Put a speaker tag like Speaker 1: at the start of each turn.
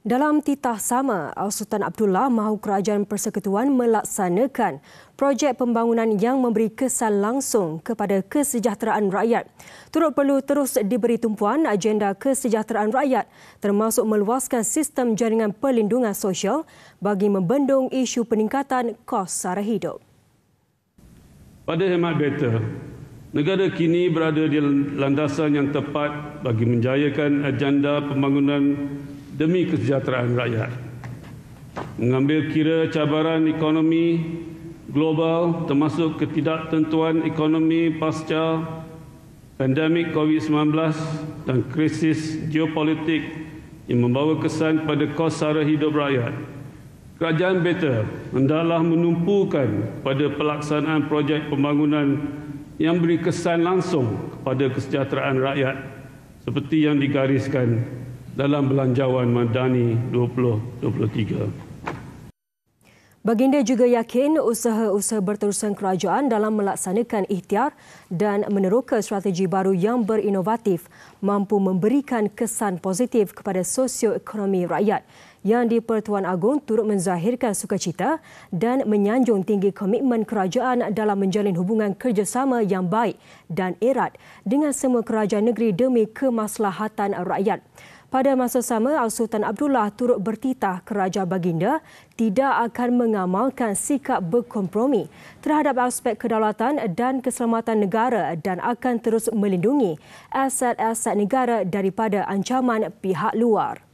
Speaker 1: Dalam titah sama, Sultan Abdullah mahu Kerajaan Persekutuan melaksanakan projek pembangunan yang memberi kesan langsung kepada kesejahteraan rakyat. Turut perlu terus diberi tumpuan agenda kesejahteraan rakyat termasuk meluaskan sistem jaringan perlindungan sosial bagi membendung isu peningkatan kos sara hidup.
Speaker 2: Pada hemat beta, negara kini berada di landasan yang tepat bagi menjayakan agenda pembangunan demi kesejahteraan rakyat. Mengambil kira cabaran ekonomi global termasuk ketidaktentuan ekonomi pasca pandemik COVID-19 dan krisis geopolitik yang membawa kesan pada kos sara hidup rakyat. Kerajaan Beta hendaklah menumpukan pada pelaksanaan projek pembangunan yang beri kesan langsung kepada kesejahteraan rakyat seperti yang digariskan dalam belanjawan Madani 2023.
Speaker 1: Baginda juga yakin usaha-usaha berterusan kerajaan dalam melaksanakan ikhtiar dan meneroka strategi baru yang berinovatif mampu memberikan kesan positif kepada sosioekonomi rakyat yang di Pertuan Agong turut menzahirkan sukacita dan menyanjung tinggi komitmen kerajaan dalam menjalin hubungan kerjasama yang baik dan erat dengan semua kerajaan negeri demi kemaslahatan rakyat. Pada masa sama, Al-Sultan Abdullah turut bertitah keraja baginda tidak akan mengamalkan sikap berkompromi terhadap aspek kedaulatan dan keselamatan negara dan akan terus melindungi aset-aset negara daripada ancaman pihak luar.